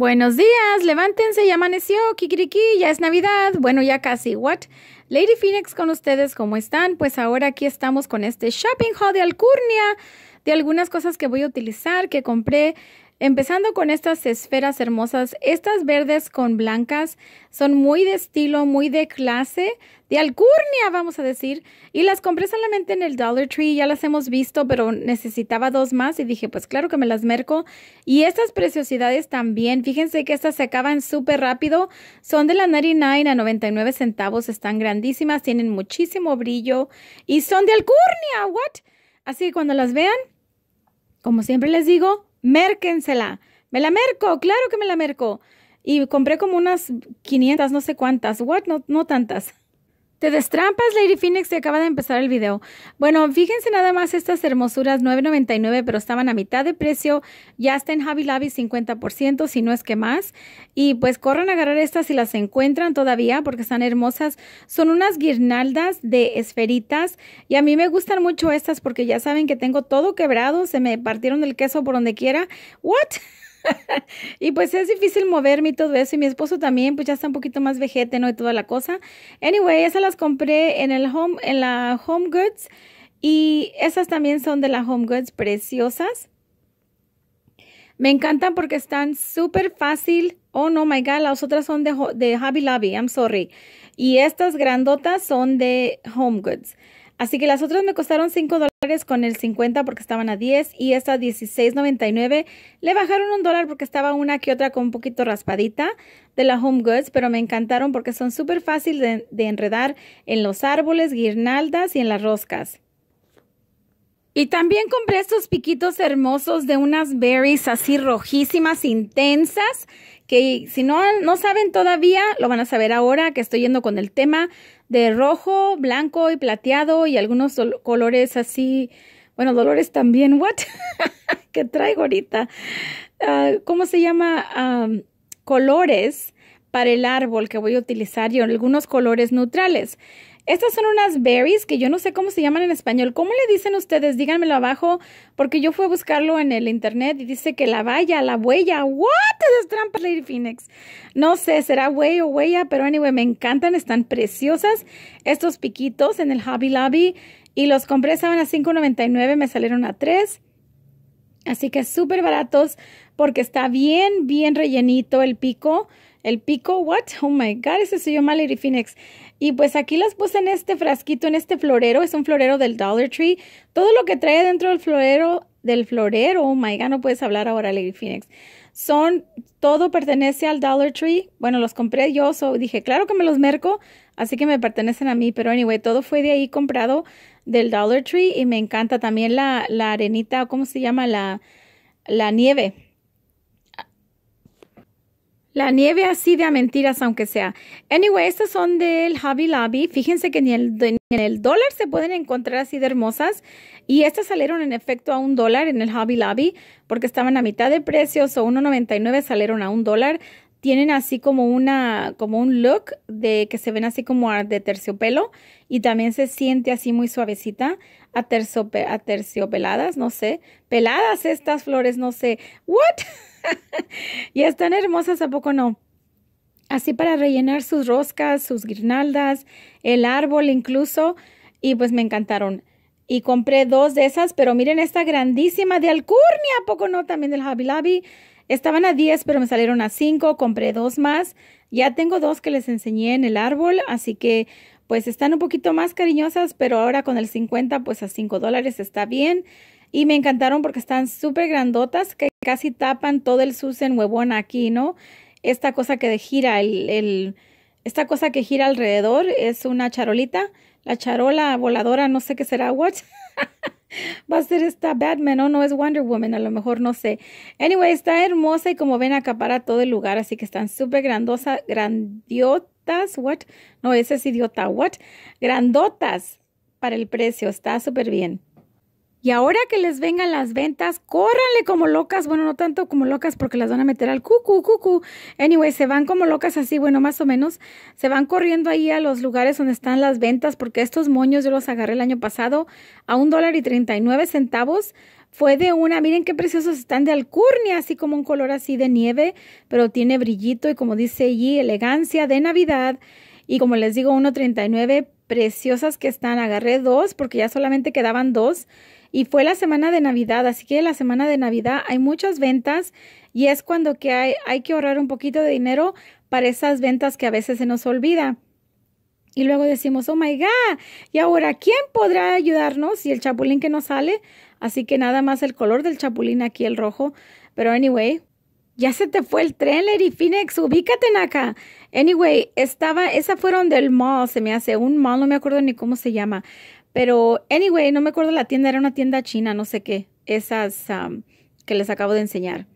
Buenos días, levántense, ya amaneció, kikiriki, ya es Navidad, bueno, ya casi, what? Lady Phoenix con ustedes, ¿cómo están? Pues ahora aquí estamos con este shopping haul de Alcurnia, de algunas cosas que voy a utilizar, que compré Empezando con estas esferas hermosas, estas verdes con blancas son muy de estilo, muy de clase, de alcurnia, vamos a decir. Y las compré solamente en el Dollar Tree, ya las hemos visto, pero necesitaba dos más y dije, pues claro que me las merco. Y estas preciosidades también, fíjense que estas se acaban súper rápido, son de la 99 a 99 centavos, están grandísimas, tienen muchísimo brillo y son de alcurnia, ¿what? Así que cuando las vean, como siempre les digo, mérquensela. Me la merco, claro que me la merco. Y compré como unas 500, no sé cuántas, what, no, no tantas. Te destrampas, Lady Phoenix, te acaba de empezar el video. Bueno, fíjense nada más estas hermosuras, $9.99, pero estaban a mitad de precio. Ya está en Hobby Lobby 50%, si no es que más. Y pues corran a agarrar estas si las encuentran todavía, porque están hermosas. Son unas guirnaldas de esferitas. Y a mí me gustan mucho estas, porque ya saben que tengo todo quebrado. Se me partieron el queso por donde quiera. ¿What? y pues es difícil moverme y todo eso. Y mi esposo también, pues ya está un poquito más vejete, ¿no? Y toda la cosa. Anyway, esas las compré en el home, en la Home Goods. Y esas también son de la Home Goods, preciosas. Me encantan porque están súper fácil. Oh, no, my God, las otras son de, de Hobby Lobby, I'm sorry. Y estas grandotas son de Home Goods. Así que las otras me costaron 5 dólares con el 50 porque estaban a 10 y esta 16.99 le bajaron un dólar porque estaba una que otra con un poquito raspadita de la Home Goods, pero me encantaron porque son súper fáciles de, de enredar en los árboles, guirnaldas y en las roscas. Y también compré estos piquitos hermosos de unas berries así rojísimas, intensas, que si no, no saben todavía, lo van a saber ahora que estoy yendo con el tema de rojo, blanco y plateado y algunos colores así, bueno, dolores también, what? que traigo ahorita. Ah, ¿Cómo se llama? colores para el árbol que voy a utilizar y algunos colores neutrales. Estas son unas berries que yo no sé cómo se llaman en español. ¿Cómo le dicen ustedes? Díganmelo abajo, porque yo fui a buscarlo en el internet y dice que la valla, la huella. ¿What? es trampas, Lady Phoenix. No sé, será huella o huella, pero anyway, me encantan, están preciosas. Estos piquitos en el Hobby Lobby y los compré, estaban a $5.99, me salieron a 3 Así que súper baratos porque está bien, bien rellenito el pico. El pico, what? Oh my god, ese soy yo, Lady Phoenix. Y pues aquí las puse en este frasquito, en este florero. Es un florero del Dollar Tree. Todo lo que trae dentro del florero, del florero, oh my god, no puedes hablar ahora, Lady Phoenix. Son, todo pertenece al Dollar Tree. Bueno, los compré yo, so dije, claro que me los merco, así que me pertenecen a mí. Pero anyway, todo fue de ahí comprado del Dollar Tree y me encanta también la, la arenita, ¿cómo se llama? La, la nieve la nieve así de a mentiras, aunque sea. Anyway, estas son del Hobby Lobby. Fíjense que ni, el, en el dólar se pueden encontrar así de hermosas. Y estas salieron en efecto a un dólar en el Hobby Lobby porque estaban a mitad de precios O 1.99 salieron a un dólar. Tienen así como una, como un look de que se ven así como de terciopelo. Y también se siente así muy suavecita. A aterciopeladas, no sé, peladas estas flores, no sé. ¿What? y están hermosas, ¿a poco no? Así para rellenar sus roscas, sus guirnaldas, el árbol incluso, y pues me encantaron. Y compré dos de esas, pero miren esta grandísima de Alcurnia, ¿a poco no? También del Hobby Lobby. Estaban a 10, pero me salieron a 5, compré dos más. Ya tengo dos que les enseñé en el árbol, así que pues están un poquito más cariñosas, pero ahora con el 50 pues a 5 dólares está bien. Y me encantaron porque están súper grandotas que casi tapan todo el en huevón aquí, ¿no? Esta cosa que gira, el, esta cosa que gira alrededor es una charolita. La charola voladora, no sé qué será, what? Va a ser esta Batman, ¿o no es Wonder Woman, a lo mejor no sé. Anyway, está hermosa y como ven acapara todo el lugar, así que están súper grandotas what? No, ese es idiota, what? Grandotas para el precio, está súper bien. Y ahora que les vengan las ventas, córranle como locas. Bueno, no tanto como locas porque las van a meter al cucu, cucu. Anyway, se van como locas así, bueno, más o menos. Se van corriendo ahí a los lugares donde están las ventas porque estos moños yo los agarré el año pasado a un dólar y treinta y nueve centavos. Fue de una, miren qué preciosos están de alcurnia, así como un color así de nieve, pero tiene brillito y como dice allí, elegancia de Navidad. Y como les digo, 1.39, preciosas que están. Agarré dos porque ya solamente quedaban dos y fue la semana de Navidad, así que la semana de Navidad hay muchas ventas y es cuando que hay, hay que ahorrar un poquito de dinero para esas ventas que a veces se nos olvida. Y luego decimos, oh my God, y ahora, ¿quién podrá ayudarnos? Y el chapulín que no sale. Así que nada más el color del chapulín aquí, el rojo. Pero anyway, ya se te fue el tren, Lady Phoenix, ubícate en acá. Anyway, estaba, esa fueron del mall, se me hace un mall, no me acuerdo ni cómo se llama. Pero, anyway, no me acuerdo la tienda, era una tienda china, no sé qué, esas que les acabo de enseñar.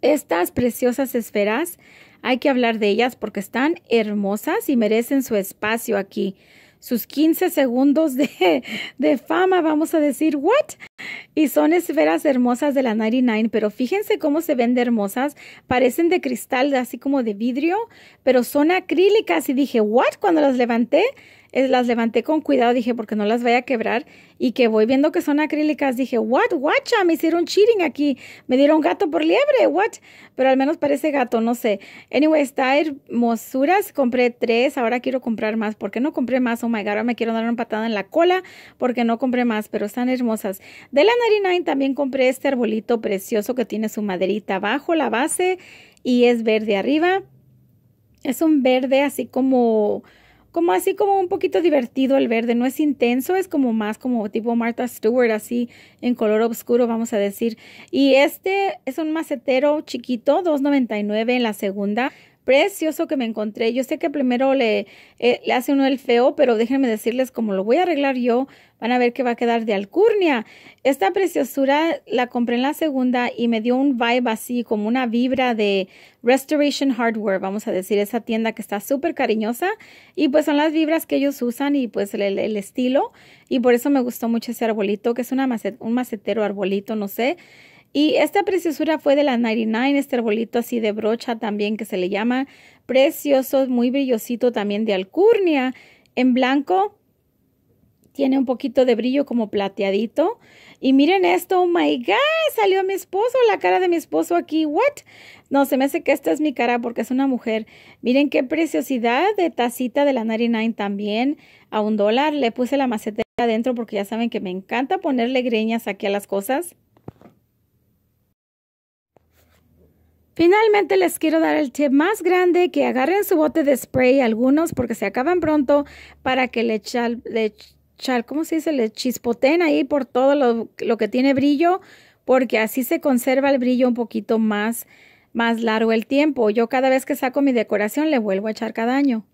Estas preciosas esferas, hay que hablar de ellas porque están hermosas y merecen su espacio aquí. Sus 15 segundos de, de fama, vamos a decir, ¿what? Y son esferas hermosas de la 99, pero fíjense cómo se ven de hermosas. Parecen de cristal, así como de vidrio, pero son acrílicas. Y dije, ¿what? Cuando las levanté, las levanté con cuidado, dije, porque no las voy a quebrar. Y que voy viendo que son acrílicas, dije, what, guacha, me hicieron cheating aquí, me dieron gato por liebre, what. Pero al menos parece gato, no sé. Anyway, está hermosuras, compré tres, ahora quiero comprar más. ¿Por qué no compré más? Oh my god, ahora me quiero dar una patada en la cola porque no compré más, pero están hermosas. De la 99 también compré este arbolito precioso que tiene su maderita abajo, la base, y es verde arriba. Es un verde así como como así como un poquito divertido el verde, no es intenso, es como más como tipo Martha Stewart, así en color oscuro, vamos a decir. Y este es un macetero chiquito, 2.99 en la segunda precioso que me encontré. Yo sé que primero le, eh, le hace uno el feo, pero déjenme decirles cómo lo voy a arreglar yo. Van a ver qué va a quedar de alcurnia. Esta preciosura la compré en la segunda y me dio un vibe así, como una vibra de Restoration Hardware, vamos a decir, esa tienda que está súper cariñosa. Y pues son las vibras que ellos usan y pues el, estilo. Y por eso me gustó mucho ese arbolito, que es una un macetero arbolito, no sé. Y esta preciosura fue de la 99, este arbolito así de brocha también que se le llama precioso, muy brillosito también de alcurnia. En blanco tiene un poquito de brillo como plateadito. Y miren esto, oh my God, salió mi esposo, la cara de mi esposo aquí, what? No, se me hace que esta es mi cara porque es una mujer. Miren qué preciosidad de tacita de la 99 también a un dólar. Le puse la maceta adentro porque ya saben que me encanta ponerle greñas aquí a las cosas. Finalmente les quiero dar el tip más grande que agarren su bote de spray, algunos porque se acaban pronto, para que le, echar le ¿cómo se dice? Le chispoten ahí por todo lo, lo, que tiene brillo, porque así se conserva el brillo un poquito más, más largo el tiempo. Yo cada vez que saco mi decoración le vuelvo a echar cada año.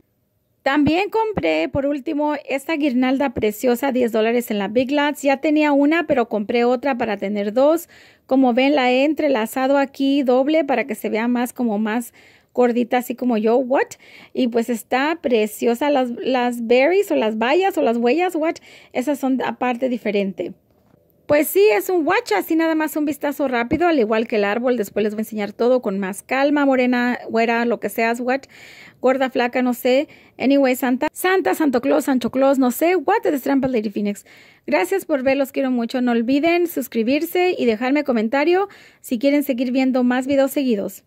También compré por último esta guirnalda preciosa, 10 dólares en la Big Lots. Ya tenía una, pero compré otra para tener dos. Como ven, la he entrelazado aquí doble para que se vea más como más gordita, así como yo, what? Y pues está preciosa las, las berries o las bayas o las huellas, what? Esas son aparte diferente. Pues sí, es un guacha, así nada más un vistazo rápido, al igual que el árbol. Después les voy a enseñar todo con más calma, morena, güera, lo que seas, what, gorda, flaca, no sé. Anyway, Santa, Santa, Santo Claus, Sancho Claus, no sé. What the Trampa Lady Phoenix. Gracias por ver, los quiero mucho. No olviden suscribirse y dejarme comentario si quieren seguir viendo más videos seguidos.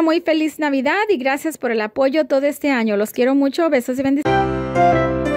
Muy feliz Navidad y gracias por el apoyo todo este año. Los quiero mucho. Besos y bendiciones.